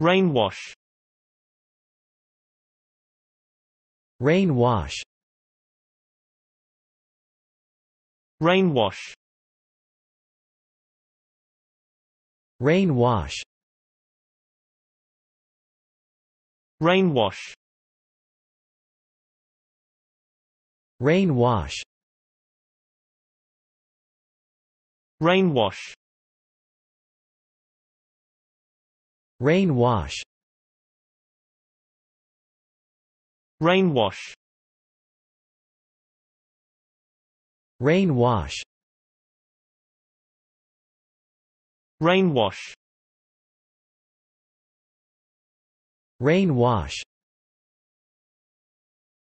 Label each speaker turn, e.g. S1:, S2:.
S1: Rainwash Rainwash Rainwash Rainwash Rainwash Rainwash Rainwash Rain wash Rain wash Rain wash Rain wash Rain wash